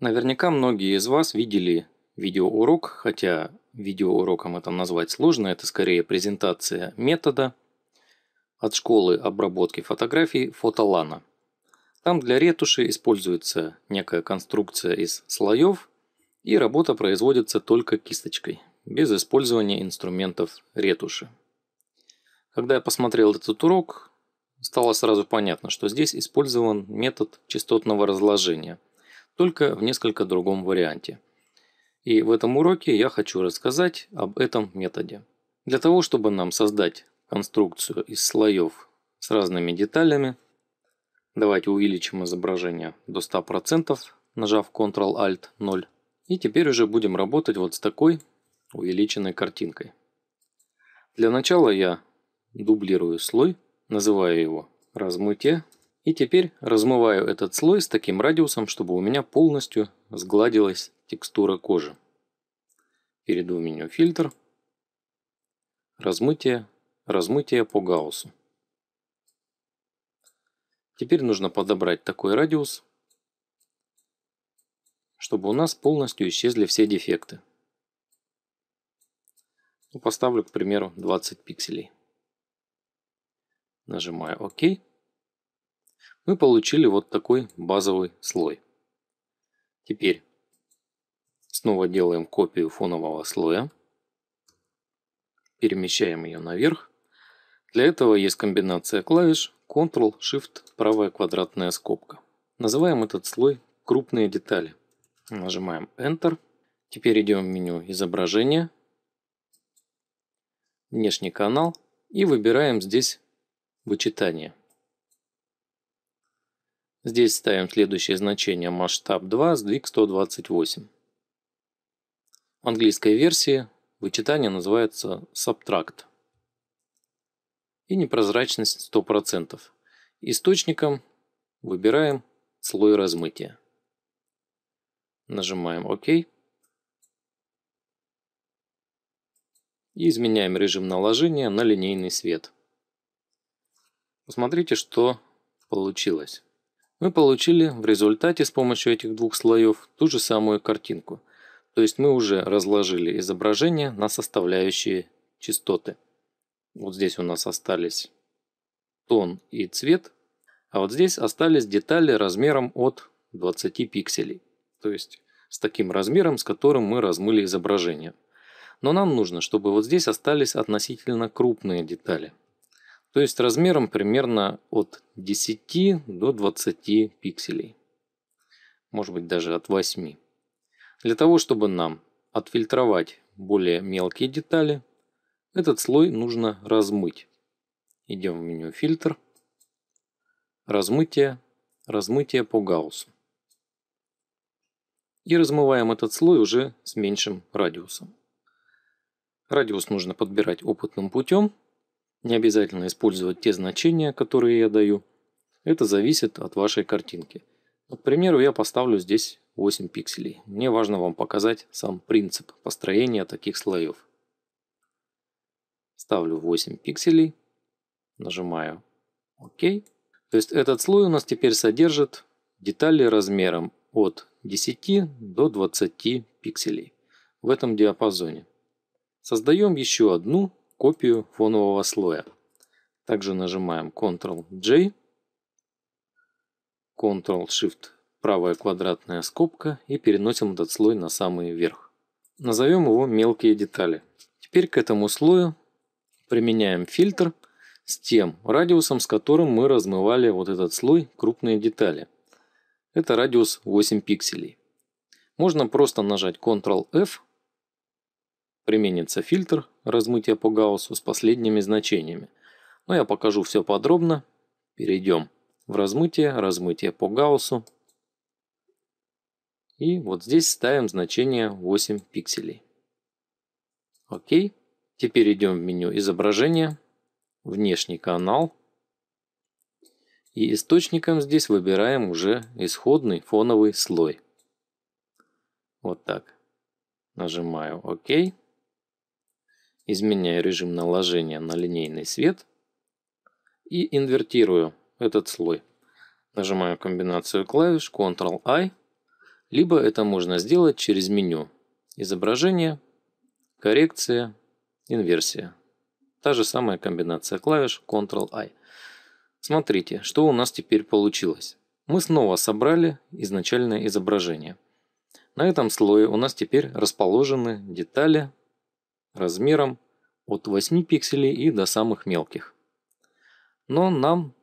Наверняка многие из вас видели видеоурок, хотя видеоуроком это назвать сложно, это скорее презентация метода от школы обработки фотографий «Фотолана». Там для ретуши используется некая конструкция из слоев, и работа производится только кисточкой, без использования инструментов ретуши. Когда я посмотрел этот урок, стало сразу понятно, что здесь использован метод частотного разложения – только в несколько другом варианте. И в этом уроке я хочу рассказать об этом методе. Для того, чтобы нам создать конструкцию из слоев с разными деталями, давайте увеличим изображение до 100%, нажав Ctrl-Alt 0. И теперь уже будем работать вот с такой увеличенной картинкой. Для начала я дублирую слой, называю его «Размытие», и теперь размываю этот слой с таким радиусом, чтобы у меня полностью сгладилась текстура кожи. Перейду в меню «Фильтр», «Размытие», «Размытие по гауссу». Теперь нужно подобрать такой радиус, чтобы у нас полностью исчезли все дефекты. Ну, поставлю, к примеру, 20 пикселей. Нажимаю «Ок» мы получили вот такой базовый слой. Теперь снова делаем копию фонового слоя. Перемещаем ее наверх. Для этого есть комбинация клавиш Ctrl-Shift, правая квадратная скобка. Называем этот слой крупные детали. Нажимаем Enter. Теперь идем в меню изображение, внешний канал и выбираем здесь вычитание. Здесь ставим следующее значение масштаб 2, сдвиг 128. В английской версии вычитание называется subtract. И непрозрачность 100%. Источником выбираем слой размытия. Нажимаем ОК. И изменяем режим наложения на линейный свет. Посмотрите, что получилось мы получили в результате с помощью этих двух слоев ту же самую картинку. То есть мы уже разложили изображение на составляющие частоты. Вот здесь у нас остались тон и цвет, а вот здесь остались детали размером от 20 пикселей. То есть с таким размером, с которым мы размыли изображение. Но нам нужно, чтобы вот здесь остались относительно крупные детали – то есть размером примерно от 10 до 20 пикселей, может быть даже от 8. Для того, чтобы нам отфильтровать более мелкие детали, этот слой нужно размыть. Идем в меню «Фильтр», «Размытие», «Размытие по гауссу». И размываем этот слой уже с меньшим радиусом. Радиус нужно подбирать опытным путем – не обязательно использовать те значения, которые я даю. Это зависит от вашей картинки. К примеру, я поставлю здесь 8 пикселей. Мне важно вам показать сам принцип построения таких слоев. Ставлю 8 пикселей, нажимаю ОК. То есть этот слой у нас теперь содержит детали размером от 10 до 20 пикселей в этом диапазоне. Создаем еще одну копию фонового слоя. Также нажимаем Ctrl-J, Ctrl-Shift, правая квадратная скобка и переносим этот слой на самый верх. Назовем его «Мелкие детали». Теперь к этому слою применяем фильтр с тем радиусом, с которым мы размывали вот этот слой крупные детали. Это радиус 8 пикселей. Можно просто нажать Ctrl-F Применится фильтр размытия по гауссу с последними значениями. Но я покажу все подробно. Перейдем в размытие, размытие по гауссу. И вот здесь ставим значение 8 пикселей. Окей. Теперь идем в меню изображения, внешний канал. И источником здесь выбираем уже исходный фоновый слой. Вот так. Нажимаю ОК изменяю режим наложения на линейный свет и инвертирую этот слой. Нажимаю комбинацию клавиш Ctrl-I, либо это можно сделать через меню «Изображение», «Коррекция», «Инверсия». Та же самая комбинация клавиш Ctrl-I. Смотрите, что у нас теперь получилось. Мы снова собрали изначальное изображение. На этом слое у нас теперь расположены детали размером от 8 пикселей и до самых мелких. Но нам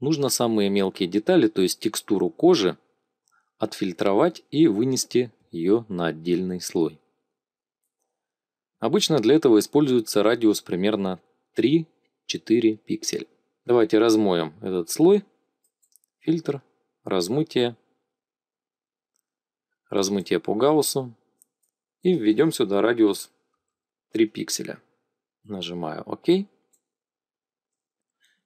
нужно самые мелкие детали, то есть текстуру кожи, отфильтровать и вынести ее на отдельный слой. Обычно для этого используется радиус примерно 3-4 пикселя. Давайте размоем этот слой. Фильтр, размытие, размытие по гауссу. И введем сюда радиус 3 пикселя. Нажимаю ОК.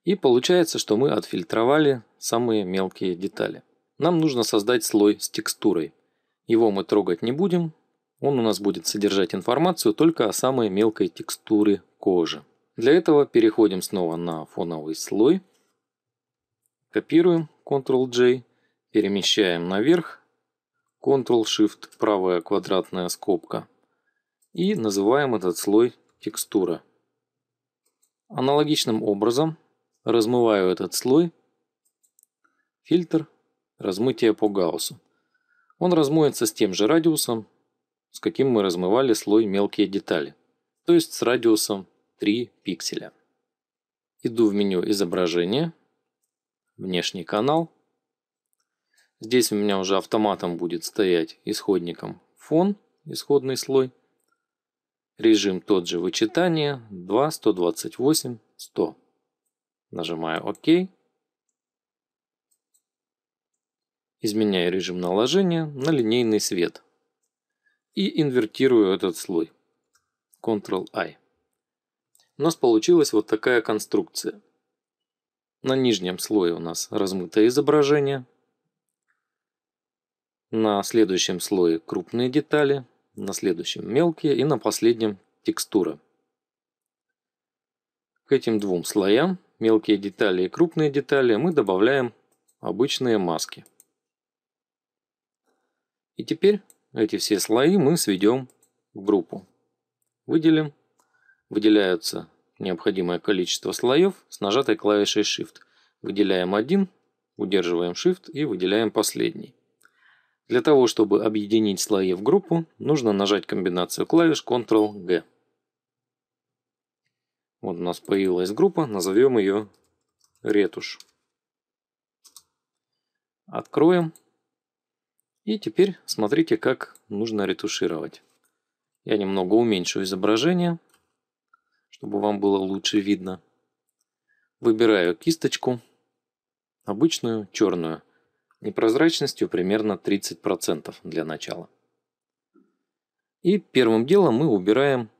И получается, что мы отфильтровали самые мелкие детали. Нам нужно создать слой с текстурой. Его мы трогать не будем. Он у нас будет содержать информацию только о самой мелкой текстуре кожи. Для этого переходим снова на фоновый слой. Копируем Ctrl-J. Перемещаем наверх. Ctrl-Shift, правая квадратная скобка – и называем этот слой текстура. Аналогичным образом размываю этот слой, фильтр, размытия по гауссу. Он размоется с тем же радиусом, с каким мы размывали слой мелкие детали, то есть с радиусом 3 пикселя. Иду в меню изображение, внешний канал. Здесь у меня уже автоматом будет стоять исходником фон, исходный слой – Режим тот же вычитание 2, 128, 100. Нажимаю ОК. Изменяю режим наложения на линейный свет. И инвертирую этот слой. Ctrl-I. У нас получилась вот такая конструкция. На нижнем слое у нас размытое изображение. На следующем слое крупные детали – на следующем мелкие и на последнем текстура К этим двум слоям, мелкие детали и крупные детали, мы добавляем обычные маски. И теперь эти все слои мы сведем в группу. Выделим. Выделяются необходимое количество слоев с нажатой клавишей Shift. Выделяем один, удерживаем Shift и выделяем последний. Для того, чтобы объединить слои в группу, нужно нажать комбинацию клавиш Ctrl-G. Вот у нас появилась группа, назовем ее «Ретушь». Откроем. И теперь смотрите, как нужно ретушировать. Я немного уменьшу изображение, чтобы вам было лучше видно. Выбираю кисточку, обычную черную непрозрачностью примерно 30% для начала. И первым делом мы убираем,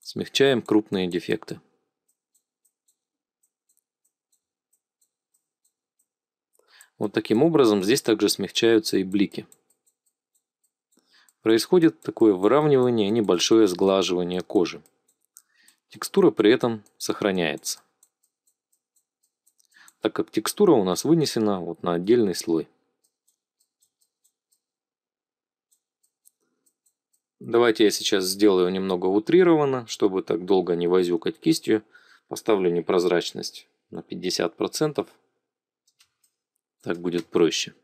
смягчаем крупные дефекты. Вот таким образом здесь также смягчаются и блики. Происходит такое выравнивание, небольшое сглаживание кожи. Текстура при этом сохраняется так как текстура у нас вынесена вот на отдельный слой. Давайте я сейчас сделаю немного утрированно, чтобы так долго не возюкать кистью. Поставлю непрозрачность на 50%. Так будет проще.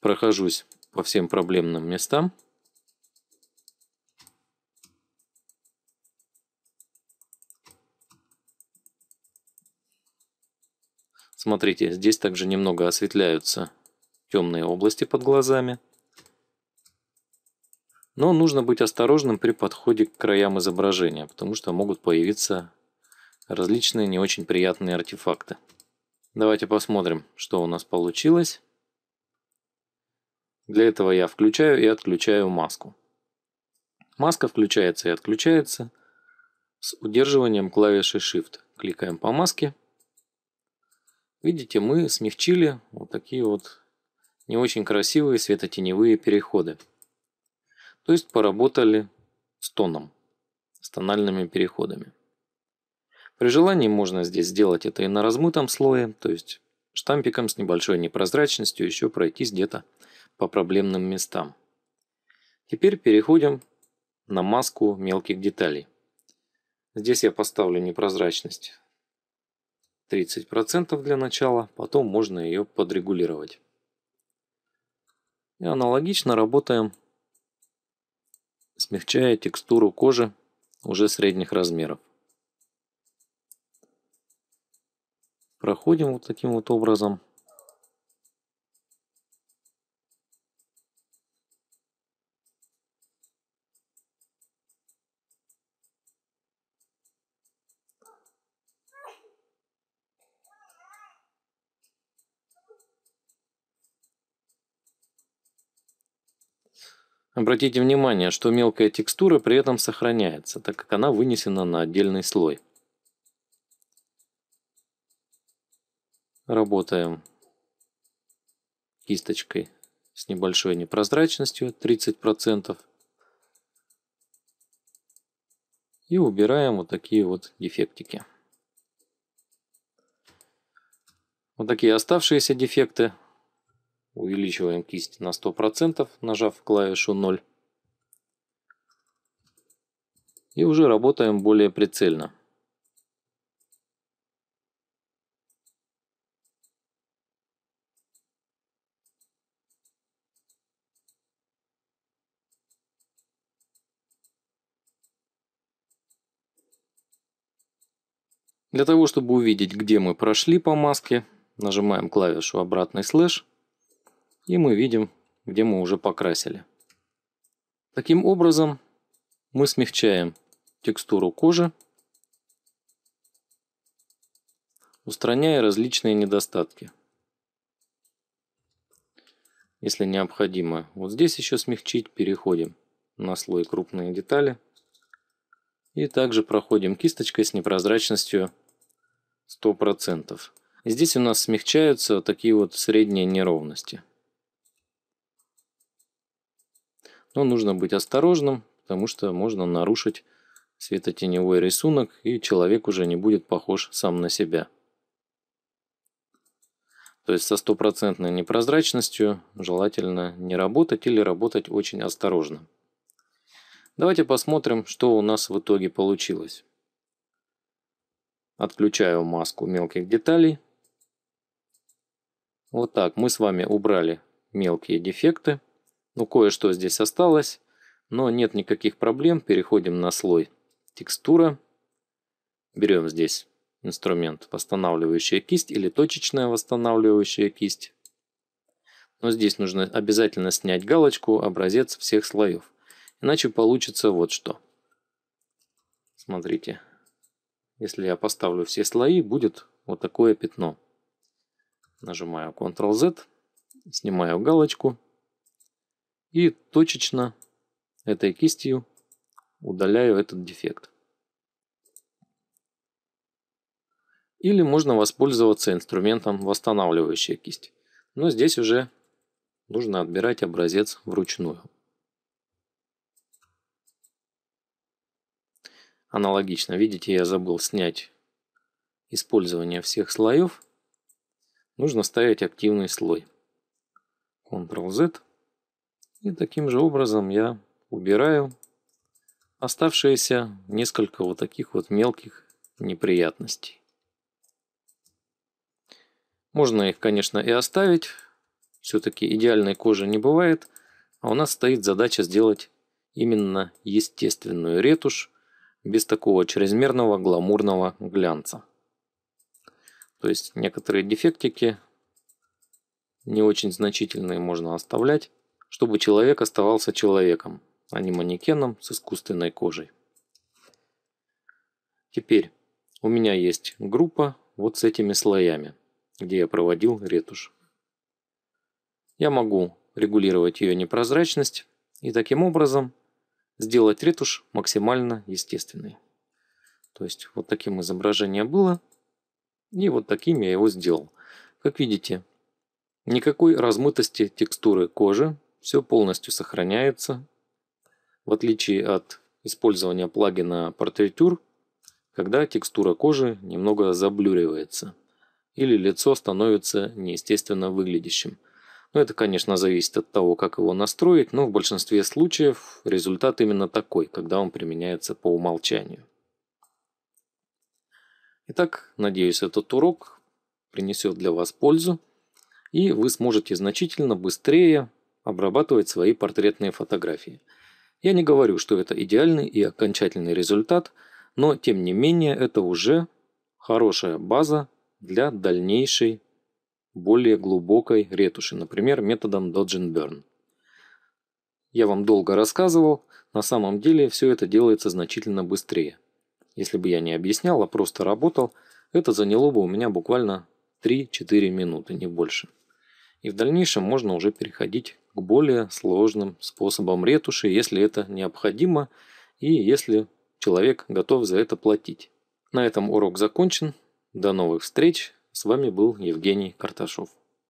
Прохожусь по всем проблемным местам. Смотрите, здесь также немного осветляются темные области под глазами. Но нужно быть осторожным при подходе к краям изображения, потому что могут появиться различные не очень приятные артефакты. Давайте посмотрим, что у нас получилось. Для этого я включаю и отключаю маску. Маска включается и отключается с удерживанием клавиши Shift. Кликаем по маске. Видите, мы смягчили вот такие вот не очень красивые светотеневые переходы. То есть поработали с тоном, с тональными переходами. При желании можно здесь сделать это и на размытом слое, то есть штампиком с небольшой непрозрачностью еще пройтись где-то по проблемным местам. Теперь переходим на маску мелких деталей. Здесь я поставлю непрозрачность 30% для начала, потом можно ее подрегулировать. И аналогично работаем, смягчая текстуру кожи уже средних размеров. Проходим вот таким вот образом. Обратите внимание, что мелкая текстура при этом сохраняется, так как она вынесена на отдельный слой. Работаем кисточкой с небольшой непрозрачностью 30%. И убираем вот такие вот дефектики. Вот такие оставшиеся дефекты Увеличиваем кисть на 100%, нажав клавишу 0. И уже работаем более прицельно. Для того, чтобы увидеть, где мы прошли по маске, нажимаем клавишу «Обратный слэш» И мы видим, где мы уже покрасили. Таким образом, мы смягчаем текстуру кожи, устраняя различные недостатки. Если необходимо, вот здесь еще смягчить, переходим на слой крупные детали. И также проходим кисточкой с непрозрачностью 100%. Здесь у нас смягчаются такие вот средние неровности. Но нужно быть осторожным, потому что можно нарушить светотеневой рисунок, и человек уже не будет похож сам на себя. То есть со стопроцентной непрозрачностью желательно не работать или работать очень осторожно. Давайте посмотрим, что у нас в итоге получилось. Отключаю маску мелких деталей. Вот так мы с вами убрали мелкие дефекты. Ну, кое-что здесь осталось, но нет никаких проблем. Переходим на слой текстура. Берем здесь инструмент восстанавливающая кисть или точечная восстанавливающая кисть. Но здесь нужно обязательно снять галочку образец всех слоев. Иначе получится вот что. Смотрите. Если я поставлю все слои, будет вот такое пятно. Нажимаю Ctrl-Z, снимаю галочку и точечно этой кистью удаляю этот дефект. Или можно воспользоваться инструментом восстанавливающая кисть. Но здесь уже нужно отбирать образец вручную. Аналогично, видите, я забыл снять использование всех слоев. Нужно ставить активный слой. Ctrl-Z и таким же образом я убираю оставшиеся несколько вот таких вот мелких неприятностей. Можно их, конечно, и оставить. Все-таки идеальной кожи не бывает. А у нас стоит задача сделать именно естественную ретушь без такого чрезмерного гламурного глянца. То есть некоторые дефектики не очень значительные можно оставлять чтобы человек оставался человеком, а не манекеном с искусственной кожей. Теперь у меня есть группа вот с этими слоями, где я проводил ретушь. Я могу регулировать ее непрозрачность и таким образом сделать ретушь максимально естественной. То есть вот таким изображение было, и вот таким я его сделал. Как видите, никакой размытости текстуры кожи все полностью сохраняется. В отличие от использования плагина Portraiture, когда текстура кожи немного заблюривается или лицо становится неестественно выглядящим. Но ну, это, конечно, зависит от того, как его настроить, но в большинстве случаев результат именно такой, когда он применяется по умолчанию. Итак, надеюсь, этот урок принесет для вас пользу, и вы сможете значительно быстрее обрабатывать свои портретные фотографии. Я не говорю, что это идеальный и окончательный результат, но тем не менее это уже хорошая база для дальнейшей более глубокой ретуши, например, методом Dodge and Burn. Я вам долго рассказывал, на самом деле все это делается значительно быстрее. Если бы я не объяснял, а просто работал, это заняло бы у меня буквально 3-4 минуты, не больше. И в дальнейшем можно уже переходить к более сложным способам ретуши, если это необходимо и если человек готов за это платить. На этом урок закончен. До новых встреч. С вами был Евгений Карташов.